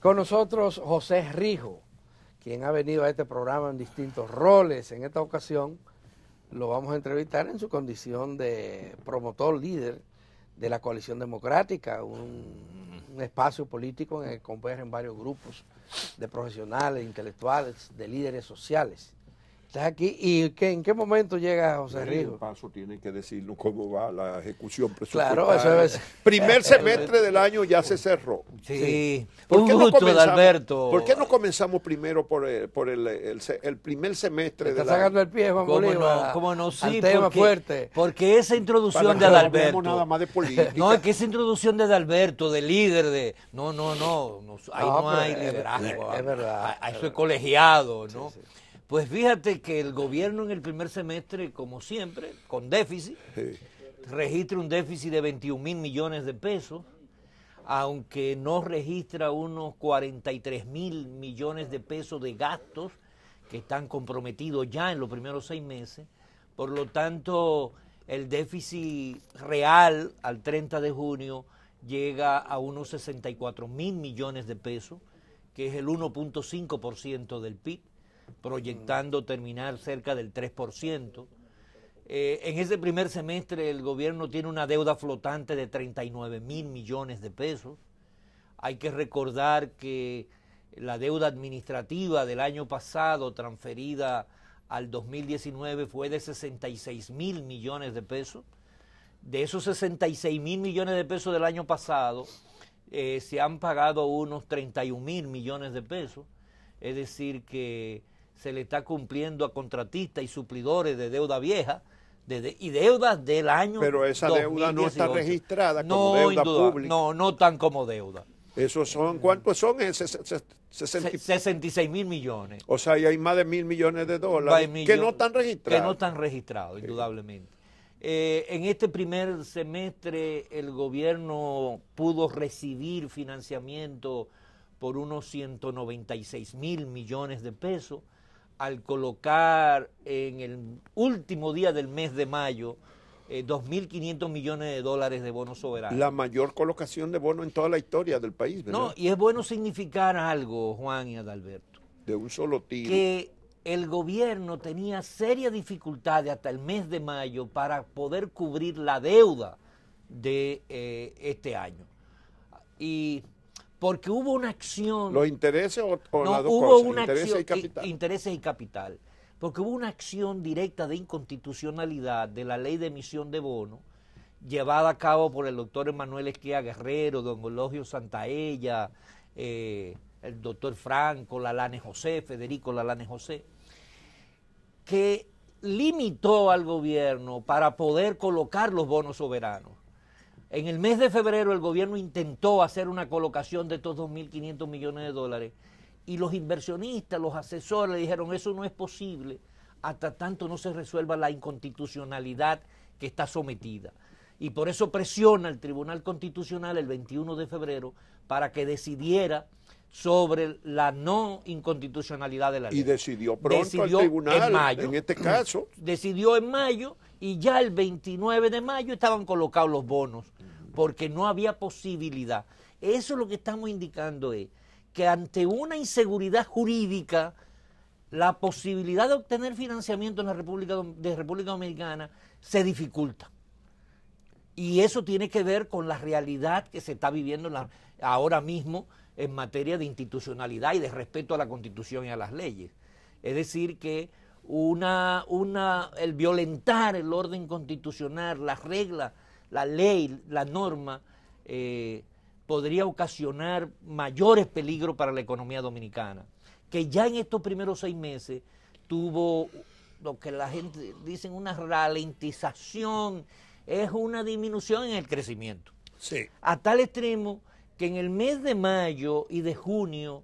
Con nosotros José Rijo, quien ha venido a este programa en distintos roles. En esta ocasión lo vamos a entrevistar en su condición de promotor líder de la coalición democrática, un, espacio político en el que convergen varios grupos de profesionales, intelectuales, de líderes sociales. Está aquí. ¿Y en qué momento llega José eh, Rigo? En paso tiene que decirnos cómo va la ejecución presupuestaria. Claro, eso es. Primer semestre del año ya se cerró. Sí. ¿Por, qué no comenzamos, ¿Por qué no comenzamos primero por el, por el, el, primer semestre del año? Está sacando el pie, Juan ¿Cómo Bolívar, No, ¿Cómo no? Sí, tema porque, fuerte. Porque esa introducción de Adalberto. No nada más de política. No, es que esa introducción de Adalberto, de líder, de. No, no, no. no ahí no, hay liderazgo. Ah, es, verdad. Ahí ah, soy colegiado, ¿no? Pues fíjate que el gobierno en el primer semestre, como siempre, con déficit, registra un déficit de 21 mil millones de pesos, aunque no registra unos 43 mil millones de pesos de gastos que están comprometidos ya en los primeros seis meses. Por lo tanto, el déficit real al 30 de junio llega a unos 64 mil millones de pesos, que es el 1.5% del PIB proyectando terminar cerca del 3%. Eh, en ese primer semestre el gobierno tiene una deuda flotante de 39 mil millones de pesos. Hay que recordar que la deuda administrativa del año pasado transferida al 2019 fue de 66 mil millones de pesos. De esos 66 mil millones de pesos del año pasado, eh, se han pagado unos 31 mil millones de pesos. Es decir, que se le está cumpliendo a contratistas y suplidores de deuda vieja y deudas del año. Pero esa deuda no está registrada como deuda pública. No, no tan como deuda. ¿Esos son cuántos son? 66 mil millones. O sea, y hay más de mil millones de dólares que no están registrados. Que no están registrados, indudablemente. Eh, en este primer semestre el gobierno pudo recibir financiamiento por unos 196 mil millones de pesos al colocar en el último día del mes de mayo 2.500 eh, millones de dólares de bonos soberanos. La mayor colocación de bonos en toda la historia del país. No, y es bueno significar algo, Juan y Adalberto. De un solo tiro. Que el gobierno tenía serias dificultades hasta el mes de mayo para poder cubrir la deuda de eh, este año. Y porque hubo una acción. ¿Los intereses o, la no, hubo Una intereses y capital. Intereses y capital. Porque hubo una acción directa de inconstitucionalidad de la ley de emisión de bonos llevada a cabo por el doctor Emanuel Esquia Guerrero, don Eulogio Santaella, eh, el doctor Franco, Lalane José, Federico Lalane José, que limitó al gobierno para poder colocar los bonos soberanos. En el mes de febrero el gobierno intentó hacer una colocación de estos 2.500 millones de dólares y los inversionistas, los asesores le dijeron eso no es posible hasta tanto no se resuelva la inconstitucionalidad que está sometida. Y por eso presiona el Tribunal Constitucional el 21 de febrero para que decidiera sobre la no inconstitucionalidad de la ley. Y decidió pronto en, mayo, en este caso. Decidió en mayo y ya el 29 de mayo estaban colocados los bonos, porque no había posibilidad. Eso lo que estamos indicando es que ante una inseguridad jurídica, la posibilidad de obtener financiamiento en la República, de República Dominicana se dificulta. Y eso tiene que ver con la realidad que se está viviendo ahora mismo en materia de institucionalidad y de respeto a la Constitución y a las leyes. Es decir, que una, una, el violentar el orden constitucional, las reglas, la ley, la norma, eh, podría ocasionar mayores peligros para la economía dominicana, que ya en estos primeros seis meses tuvo lo que la gente dice una ralentización, es una disminución en el crecimiento. Sí. A tal extremo que en el mes de mayo y de junio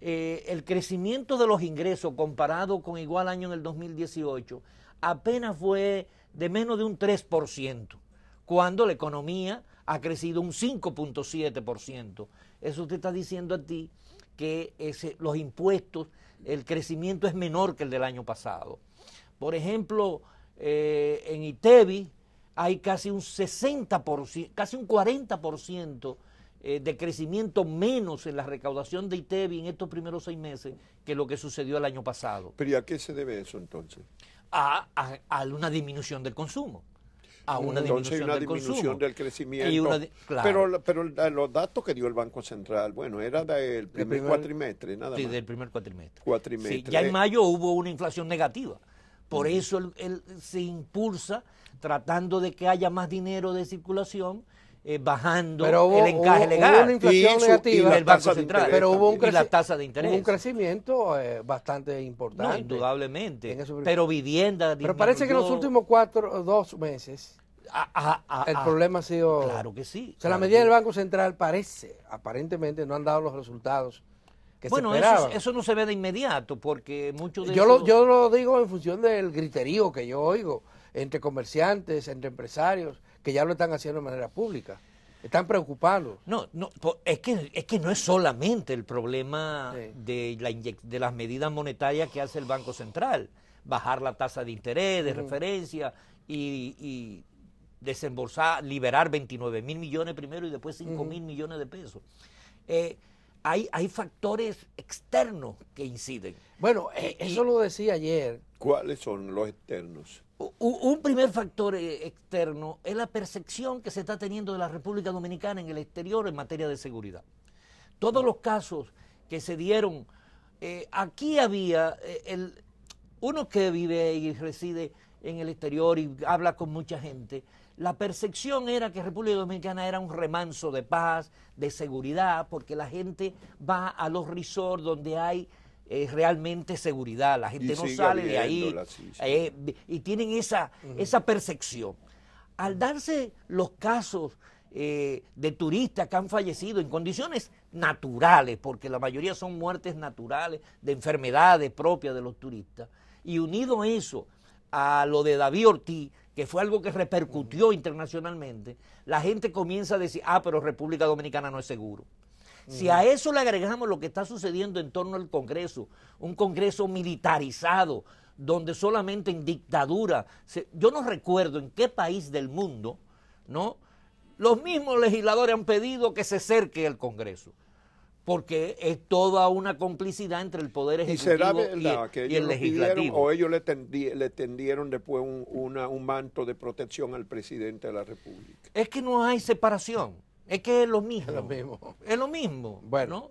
eh, el crecimiento de los ingresos comparado con igual año en el 2018 apenas fue de menos de un 3%, cuando la economía ha crecido un 5.7%. Eso te está diciendo a ti que los impuestos, el crecimiento es menor que el del año pasado. Por ejemplo, eh, en ITEBI hay casi un 60%, casi un 40% eh, de crecimiento menos en la recaudación de ITEBI e en estos primeros seis meses que lo que sucedió el año pasado. ¿Pero y a qué se debe eso entonces? A, una disminución del consumo. A una entonces disminución, una del, disminución del crecimiento. Pero, los datos que dio el Banco Central, bueno, era del primer, cuatrimestre, nada más. Sí, del primer cuatrimestre. ya en mayo hubo una inflación negativa. Por eso se impulsa tratando de que haya más dinero de circulación eh, bajando el encaje legal. y Banco Central. Pero hubo la tasa de interés. Hubo un crecimiento eh, bastante importante. indudablemente. pero vivienda. Pero parece que en los últimos cuatro o dos meses. el problema ha sido. Claro que sí. O sea, la medida del Banco Central parece, aparentemente, no han dado los resultados que bueno, se Eso, no se ve de inmediato, porque muchos yo Yo lo digo en función del griterío que yo oigo entre comerciantes, entre empresarios que ya lo están haciendo de manera pública. Están preocupados. No, no es, que, es que no es solamente el problema de, la de las medidas monetarias que hace el Banco Central. Bajar la tasa de interés, de referencia y, desembolsar, liberar 29 mil millones primero y después 5 mil millones de pesos. Eh, hay, hay factores externos que inciden. Bueno, eh, eso lo decía ayer. ¿Cuáles son los externos? Un primer factor eh, externo es la percepción que se está teniendo de la República Dominicana en el exterior en materia de seguridad. Todos los casos que se dieron, eh, aquí había el, uno que vive y reside en el exterior y habla con mucha gente, la percepción era que República Dominicana era un remanso de paz, de seguridad, porque la gente va a los resorts donde hay eh, realmente seguridad, la gente no sale de ahí eh, y tienen esa, esa percepción. Al darse los casos eh, de turistas que han fallecido en condiciones naturales, porque la mayoría son muertes naturales, de enfermedades propias de los turistas, y unido eso a lo de David Ortiz, que fue algo que repercutió internacionalmente, la gente comienza a decir, ah, pero República Dominicana no es seguro. Si a eso le agregamos lo que está sucediendo en torno al Congreso, un Congreso militarizado, donde solamente en dictadura, yo no recuerdo en qué país del mundo, ¿no? Los mismos legisladores han pedido que se cerque el Congreso porque es toda una complicidad entre el Poder Ejecutivo y, el Legislativo. o ellos le, tendieron después un, manto de protección al presidente de la República. Es que no hay separación, es que es lo mismo. Es lo mismo. Es lo mismo bueno.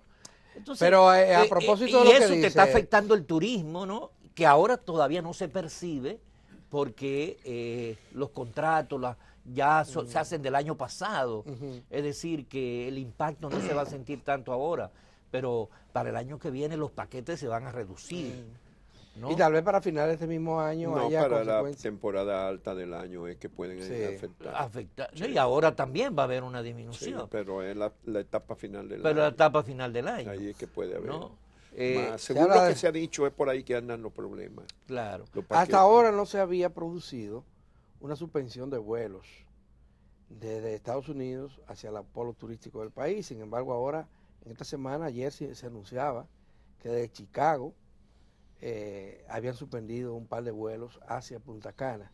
Entonces, pero eh, a eh, eh, propósito de lo y eso te está afectando el turismo, ¿no? Que ahora todavía no se percibe porque los contratos, las ya se hacen del año pasado. Es decir, que el impacto no se va a sentir tanto ahora, pero para el año que viene los paquetes se van a reducir. Y tal vez para finales de este mismo año. No, para la temporada alta del año es que pueden sí. afectar. Y ahora también va a haber una disminución. pero es la, etapa final del año. Pero la etapa final del año. Ahí es que puede haber. Eh, según lo que se ha dicho, es por ahí que andan los problemas. Claro. Hasta ahora no se había producido una suspensión de vuelos desde Estados Unidos hacia el polo turístico del país. Sin embargo, ahora, en esta semana, ayer se, anunciaba que desde Chicago eh, habían suspendido un par de vuelos hacia Punta Cana.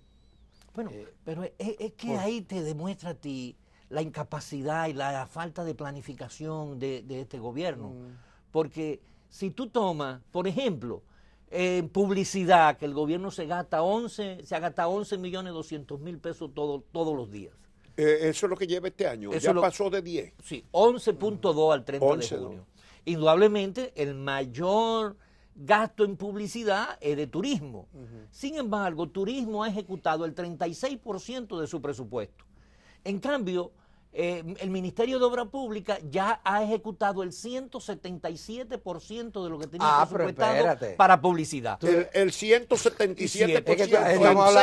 Bueno, eh, pero es, que ahí te demuestra a ti la incapacidad y la falta de planificación de, este gobierno. Mm. Porque si tú tomas, por ejemplo, en publicidad, que el gobierno se gasta 11, se gasta 11 millones 200 mil pesos todo, todos los días. Eh, eso es lo que lleva este año, eso ya pasó de 10. Sí, 11.2 al 30 de junio. Indudablemente el mayor gasto en publicidad es de turismo. Sin embargo, turismo ha ejecutado el 36% de su presupuesto. En cambio, eh, el Ministerio de Obra Pública ya ha ejecutado el 177% de lo que tenía ah, presupuestado para publicidad. El, 177% en, seis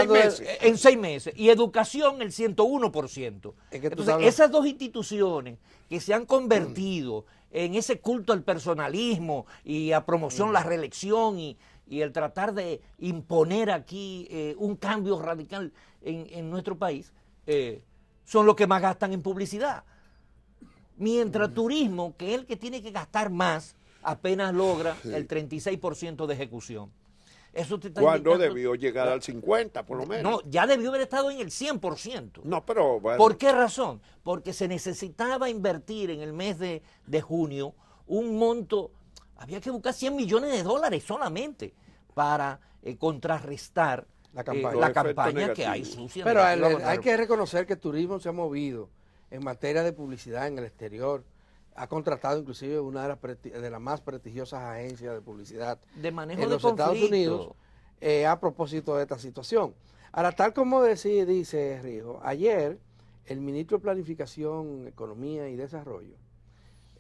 meses. Eh, en seis meses. Y educación el 101%. Entonces, esas dos instituciones que se han convertido en ese culto al personalismo y a promoción, mm. la reelección y y el tratar de imponer aquí eh, un cambio radical en, nuestro país, eh, son los que más gastan en publicidad. Mientras turismo, que es el que tiene que gastar más, apenas logra el 36% de ejecución. Eso Cuando debió llegar al 50, por lo menos. No, ya debió haber estado en el 100%. No, pero... ¿Por qué razón? Porque se necesitaba invertir en el mes de, junio un monto, había que buscar 100 millones de dólares solamente para eh, contrarrestar la campaña, que hay Pero hay que reconocer que turismo se ha movido en materia de publicidad en el exterior. Ha contratado inclusive una de las, de las más prestigiosas agencias de publicidad de en los Estados Unidos eh, a propósito de esta situación. Ahora, tal como dice Rijo, ayer el ministro de Planificación, Economía y Desarrollo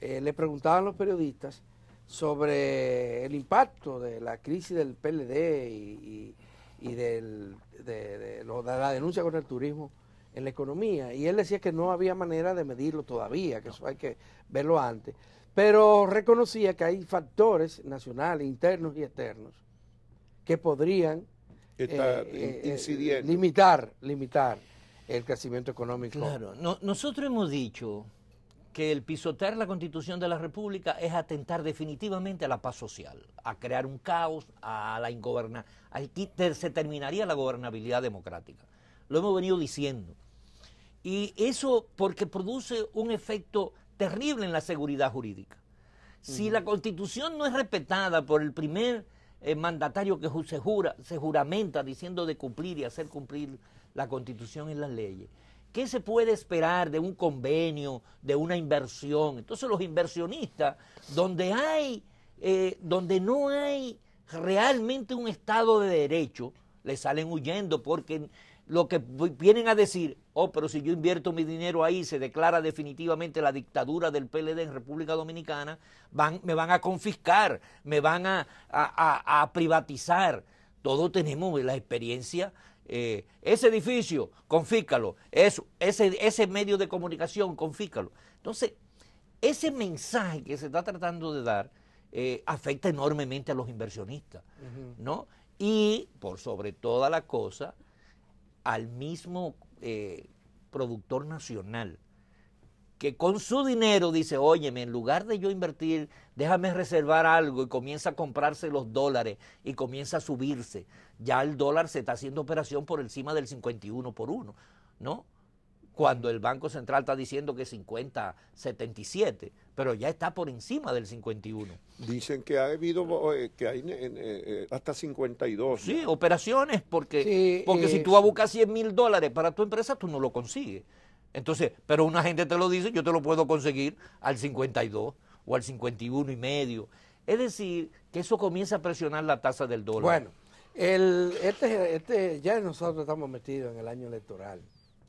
eh, le preguntaban a los periodistas sobre el impacto de la crisis del PLD y y del, de, de, de, la denuncia con el turismo en la economía. Y él decía que no había manera de medirlo todavía, que eso hay que verlo antes. Pero reconocía que hay factores nacionales, internos y externos, que podrían eh, eh, eh, limitar, limitar el crecimiento económico. Claro, nosotros hemos dicho que el pisotear la constitución de la República es atentar definitivamente a la paz social, a crear un caos, a la ingobernabilidad. Aquí se terminaría la gobernabilidad democrática. Lo hemos venido diciendo. Y eso porque produce un efecto terrible en la seguridad jurídica. Si la constitución no es respetada por el primer eh, mandatario que se, jura, se juramenta diciendo de cumplir y hacer cumplir la constitución y las leyes, ¿Qué se puede esperar de un convenio, de una inversión? Entonces los inversionistas, donde, hay, eh, donde no hay realmente un Estado de Derecho, le salen huyendo porque lo que vienen a decir, oh, pero si yo invierto mi dinero ahí, se declara definitivamente la dictadura del PLD en República Dominicana, me van a confiscar, me van a, a privatizar. Todos tenemos la experiencia eh, ese edificio, confícalo, ese, ese medio de comunicación, confícalo. Entonces, ese mensaje que se está tratando de dar eh, afecta enormemente a los inversionistas, ¿no? Y, por sobre toda la cosa, al mismo eh, productor nacional, que con su dinero dice, óyeme, en lugar de yo invertir, déjame reservar algo y comienza a comprarse los dólares y comienza a subirse. Ya el dólar se está haciendo operación por encima del 51 por 1, ¿no? Cuando el Banco Central está diciendo que 50, 77, pero ya está por encima del 51. Dicen que ha habido, eh, que hay eh, eh, hasta 52. Sí, operaciones, porque, porque si tú vas a buscar 100 mil dólares para tu empresa, tú no lo consigues. Entonces, pero una gente te lo dice, yo te lo puedo conseguir al 52 o al 51 y medio. Es decir, que eso comienza a presionar la tasa del dólar. Bueno, el, este, este, ya nosotros estamos metidos en el año electoral.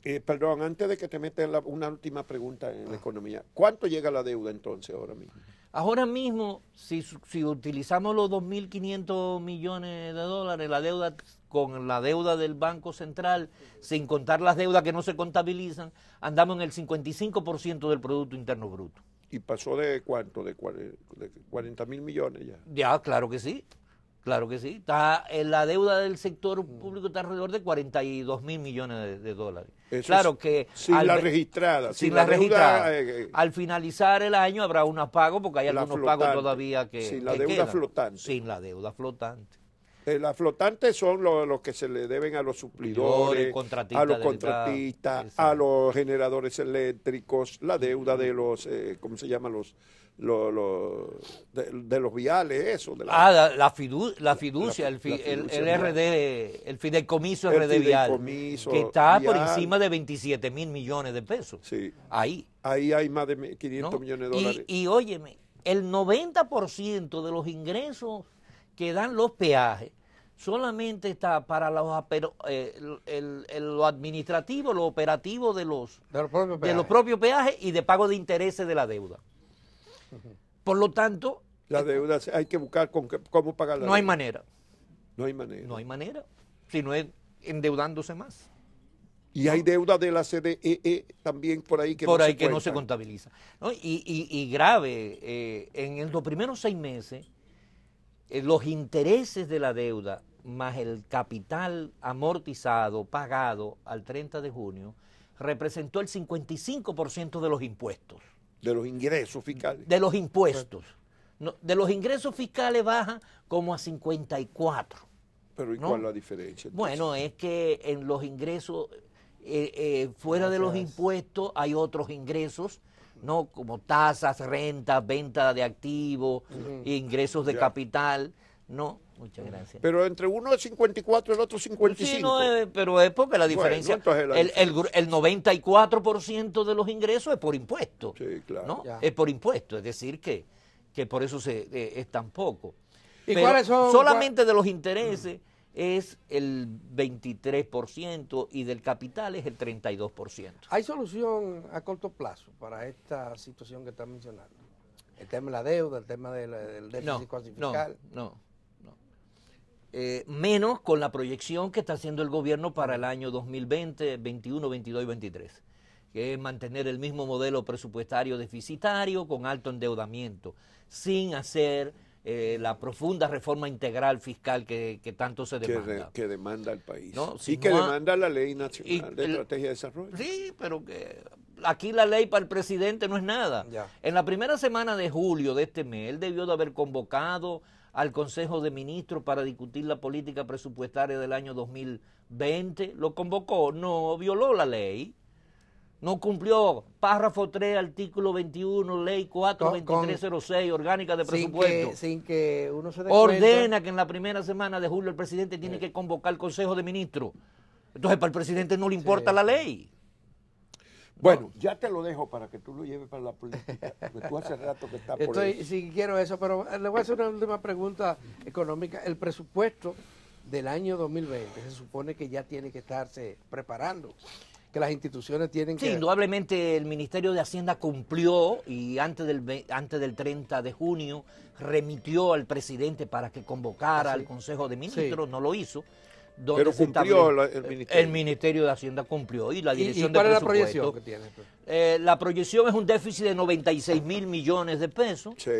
Eh, perdón, antes de que te metas una última pregunta en la ah. economía, ¿cuánto llega la deuda entonces ahora mismo? Ahora mismo, si, si utilizamos los 2.500 millones de dólares, la deuda con la deuda del Banco Central, sin contar las deudas que no se contabilizan, andamos en el 55% del Producto Interno Bruto. ¿Y pasó de cuánto? ¿De, 40 mil millones ya? Ya, claro que sí. Claro que sí. Está, eh, la deuda del sector mm. público está alrededor de 42 mil millones de, dólares. claro que... Sin la registrada. Sin, la, registrada. Eh, eh, al finalizar el año habrá unos pagos, porque hay algunos pagos todavía que... Sin la deuda flotante. Sin la deuda flotante. Eh, las flotantes son los que se le deben a los suplidores, a los contratistas, a los generadores eléctricos, la deuda de los, eh, ¿cómo se llama? Los, los de, los viales, eso. De la, ah, la, fiducia, el, el, RD, el fideicomiso RD vial, que está por encima de 27 mil millones de pesos. Sí. Ahí. Ahí hay más de 500 millones de dólares. Y, y óyeme, el 90% de los ingresos que dan los peajes solamente está para los, eh, el, lo administrativo, lo operativo de los, de los, propios peajes y de pago de intereses de la deuda. Por lo tanto... La deuda hay que buscar cómo pagarla. No hay manera. No hay manera. No hay manera, si no es endeudándose más. Y hay deuda de la CDEE e también por ahí que, por no, ahí que no se contabiliza. Y, grave, eh, en los primeros seis meses eh, los intereses de la deuda más el capital amortizado, pagado al 30 de junio, representó el 55% de los impuestos. De los ingresos fiscales. De los impuestos. de los ingresos fiscales baja como a 54. Pero ¿y cuál la diferencia? Bueno, es que en los ingresos, eh, eh, fuera de los impuestos, hay otros ingresos ¿no? Como tasas, rentas, venta de activos, ingresos de capital, ¿no? Muchas gracias. Pero entre uno es 54 y el otro 55. Sí, eh, pero es porque la diferencia. el, 94% de los ingresos es por impuestos. Es por impuestos, es decir, que, que por eso se, eh, es tan poco. ¿Y cuáles son? Solamente de los intereses es el 23% y del capital es el 32%. ¿Hay solución a corto plazo para esta situación que está mencionando? El tema de la deuda, el tema del, déficit no, No, no. Eh, no. menos con la proyección que está haciendo el gobierno para el año 2020, 21, 22 y 23 que es mantener el mismo modelo presupuestario deficitario con alto endeudamiento, sin hacer eh, la profunda reforma integral fiscal que, tanto se demanda. Que, demanda el país. sí y que demanda la ley nacional de estrategia de desarrollo. Sí, pero que aquí la ley para el presidente no es nada. En la primera semana de julio de este mes, él debió de haber convocado al Consejo de Ministros para discutir la política presupuestaria del año 2020. Lo convocó, no violó la ley. No cumplió párrafo 3, artículo 21, ley 42306, orgánica de presupuesto. Sin uno Ordena que en la primera semana de julio el presidente tiene eh. que convocar el Consejo de Ministros. Entonces, para el presidente no le importa la ley. Bueno, ya te lo dejo para que tú lo lleves para la política, tú hace rato que estás por Sí, quiero eso, pero eh, le voy a hacer una última pregunta económica. El presupuesto del año 2020 se supone que ya tiene que estarse preparando que las instituciones tienen que... Sí, indudablemente el Ministerio de Hacienda cumplió y antes del, antes del 30 de junio remitió al presidente para que convocara ah, al Consejo de Ministros, no lo hizo. Pero cumplió el Ministerio. El Ministerio de Hacienda cumplió y la dirección cuál de es la proyección que tiene? Pues? Eh, la proyección es un déficit de 96 mil millones de pesos. Sí.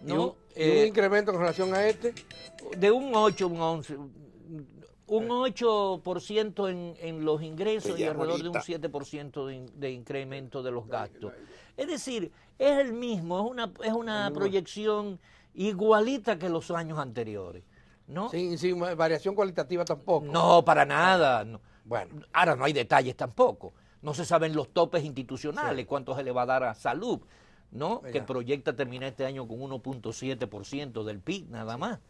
¿no? un, eh, incremento en relación a este? De un 8, un 11, un 8% en, en, los ingresos y alrededor de un 7% de, de, incremento de los gastos. Es decir, es el mismo, es una, es una proyección igualita que los años anteriores. ¿no? Sin, variación cualitativa tampoco. No, para nada. Bueno, ahora no hay detalles tampoco. No se saben los topes institucionales, cuánto se le va a dar a salud, ¿no? Que proyecta terminar este año con 1.7% del PIB nada más,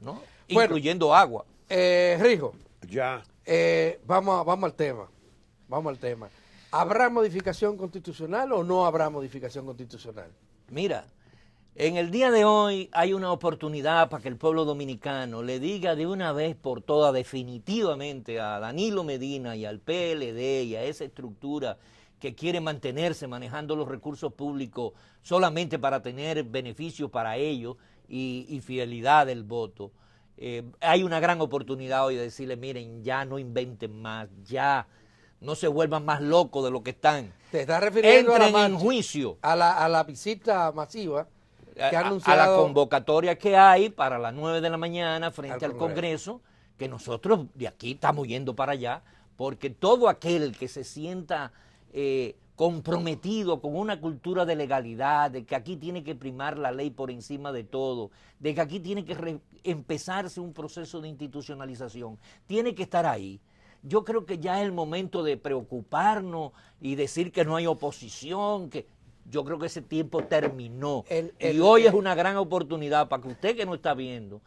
¿no? Incluyendo agua. Eh, Rijo, Ya. Eh, vamos, vamos al tema. Vamos al tema. ¿Habrá modificación constitucional o no habrá modificación constitucional? Mira, en el día de hoy hay una oportunidad para que el pueblo dominicano le diga de una vez por todas definitivamente a Danilo Medina y al PLD y a esa estructura que quiere mantenerse manejando los recursos públicos solamente para tener beneficios para ellos y fidelidad del voto eh, hay una gran oportunidad hoy de decirle, miren, ya no inventen más, ya no se vuelvan más locos de lo que están. Te estás refiriendo a la en juicio. A la, a la visita masiva que ha anunciado. A, la convocatoria que hay para las 9 de la mañana frente al, Congreso. que nosotros de aquí estamos yendo para allá, porque todo aquel que se sienta eh, comprometido con una cultura de legalidad, de que aquí tiene que primar la ley por encima de todo, de que aquí tiene que empezarse un proceso de institucionalización, tiene que estar ahí. Yo creo que ya es el momento de preocuparnos y decir que no hay oposición, que yo creo que ese tiempo terminó. y hoy es una gran oportunidad para que usted que no está viendo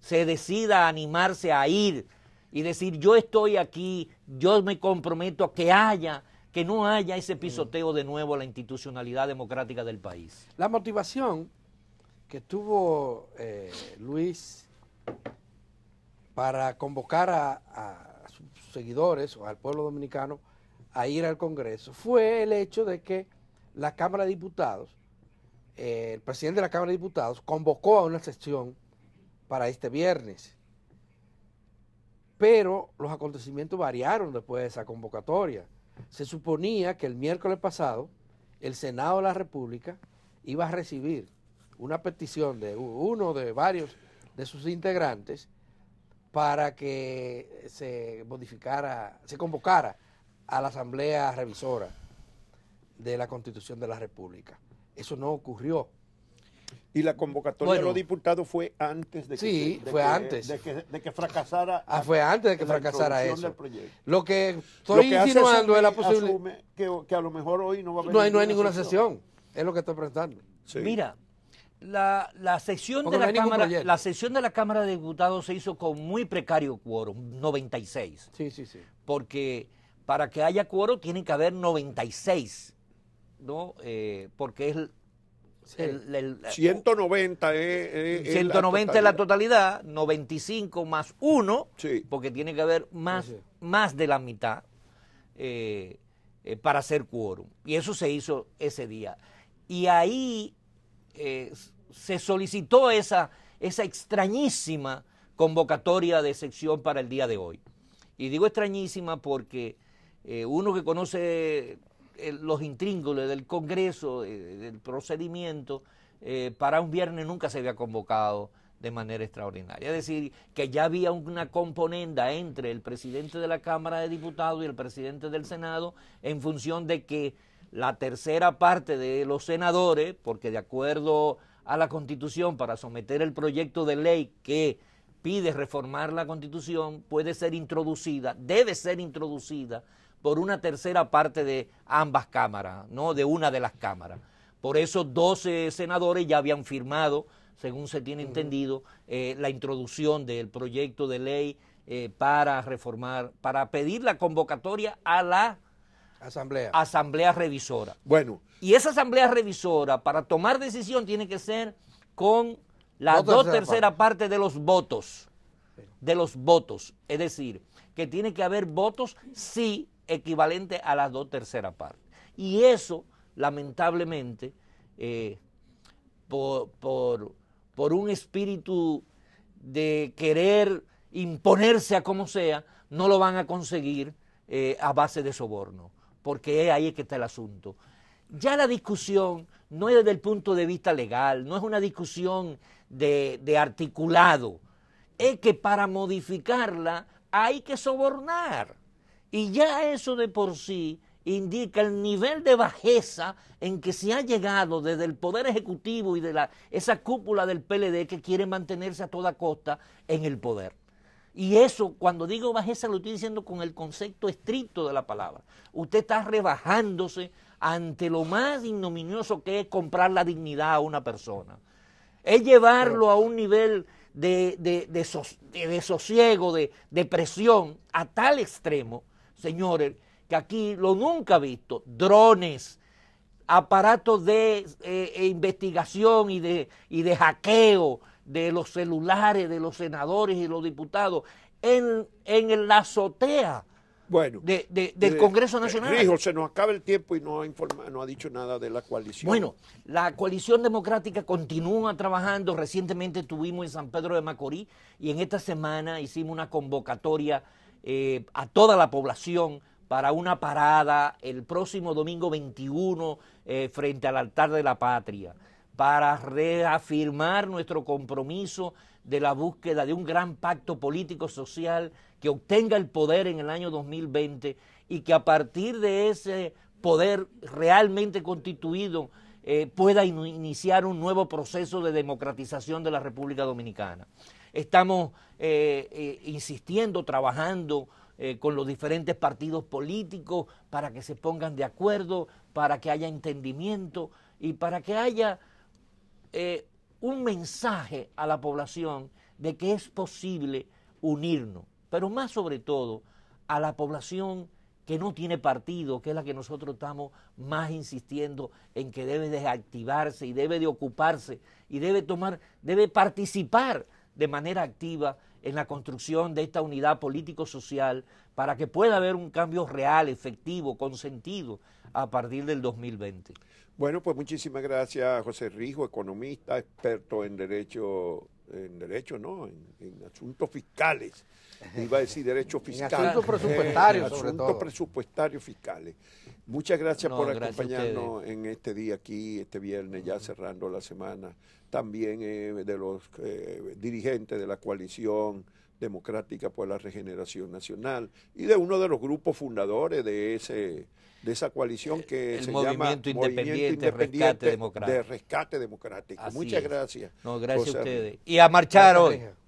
se decida a animarse a ir y decir yo estoy aquí, yo me comprometo a que haya que no haya ese mm. pisoteo de nuevo a la institucionalidad democrática del país. La motivación que tuvo eh, Luis para convocar a, sus seguidores o al pueblo dominicano a ir al Congreso fue el hecho de que la Cámara de Diputados, eh, el presidente de la Cámara de Diputados, convocó a una sesión para este viernes. Pero los acontecimientos variaron después de esa convocatoria. Se suponía que el miércoles pasado el Senado de la República iba a recibir una petición de uno de varios de sus integrantes para que se modificara, se convocara a la Asamblea Revisora de la Constitución de la República. Eso no ocurrió. Y la convocatoria de los diputados fue antes de que, sí, fue antes. De que, fracasara. Ah, fue antes de que fracasara eso. Lo que estoy insinuando es la posibilidad. Que, a lo mejor hoy no va a haber. No hay, ninguna sesión. Es lo que estoy presentando. Mira, la, la, sesión de la, cámara, la, sesión de la Cámara de Diputados se hizo con muy precario quórum, 96. Sí, sí, sí. Porque para que haya quórum tiene que haber 96, ¿no? Eh, porque es... El, 190 es, 190 es la totalidad, 95 más 1, porque tiene que haber más, más de la mitad eh, eh, para hacer quórum. Y eso se hizo ese día. Y ahí eh, se solicitó esa, esa extrañísima convocatoria de sección para el día de hoy. Y digo extrañísima porque eh, uno que conoce eh, los intríngulos del Congreso, eh, del procedimiento, para un viernes nunca se había convocado de manera extraordinaria. Es decir, que ya había una componenda entre el presidente de la Cámara de Diputados y el presidente del Senado en función de que la tercera parte de los senadores, porque de acuerdo a la Constitución para someter el proyecto de ley que pide reformar la Constitución puede ser introducida, debe ser introducida por una tercera parte de ambas cámaras, no de una de las cámaras. Por eso 12 senadores ya habían firmado, según se tiene entendido, eh, la introducción del proyecto de ley eh, para reformar, para pedir la convocatoria a la Asamblea, Asamblea Revisora. Bueno, y esa asamblea revisora para tomar decisión tiene que ser con las dos terceras tercera partes de los votos. De los votos. Es decir, que tiene que haber votos sí equivalentes a las dos terceras partes. Y eso, lamentablemente, eh, por, un espíritu de querer imponerse a como sea, no lo van a conseguir eh, a base de soborno, porque ahí es que está el asunto ya la discusión no es desde el punto de vista legal, no es una discusión de, articulado, es que para modificarla hay que sobornar. Y ya eso de por sí indica el nivel de bajeza en que se ha llegado desde el Poder Ejecutivo y de la, esa cúpula del PLD que quiere mantenerse a toda costa en el poder. Y eso, cuando digo bajeza, lo estoy diciendo con el concepto estricto de la palabra. Usted está rebajándose ante lo más ignominioso que es comprar la dignidad a una persona. Es llevarlo a un nivel de, sosiego, de, presión, a tal extremo, señores, que aquí lo nunca he visto, drones, aparatos de eh, e investigación y de, hackeo de los celulares de los senadores y los diputados en, en la azotea bueno, del eh, Congreso eh, Nacional. Rijo, se nos acaba el tiempo y no ha, no ha dicho nada de la coalición. Bueno, la coalición democrática continúa trabajando. Recientemente estuvimos en San Pedro de Macorís y en esta semana hicimos una convocatoria eh, a toda la población para una parada el próximo domingo 21 frente al altar de la patria, para reafirmar nuestro compromiso de la búsqueda de un gran pacto político, social, que obtenga el poder en el año 2020 y que a partir de ese poder realmente constituido eh, pueda iniciar un nuevo proceso de democratización de la República Dominicana. Estamos eh, eh, insistiendo, trabajando con los diferentes partidos políticos para que se pongan de acuerdo, para que haya entendimiento y para que haya un mensaje a la población de que es posible unirnos, pero más sobre todo a la población que no tiene partido, que es la que nosotros estamos más insistiendo en que debe de activarse y debe de ocuparse y debe tomar, debe participar de manera activa en la construcción de esta unidad político-social para que pueda haber un cambio real, efectivo, consentido a partir del 2020. Bueno, pues muchísimas gracias, José Rijo, economista, experto en derecho en derecho no, en, asuntos fiscales, iba a decir derechos fiscales. asuntos presupuestarios, asuntos presupuestarios fiscales. Muchas gracias por acompañarnos en este día aquí, este viernes, ya cerrando la semana. También eh, de los eh, dirigentes de la coalición Democrática por la Regeneración Nacional y de uno de los grupos fundadores de ese de esa coalición que el se movimiento llama Independiente, Movimiento De Rescate Democrático. Muchas gracias. No, gracias a ustedes. Y a marchar hoy.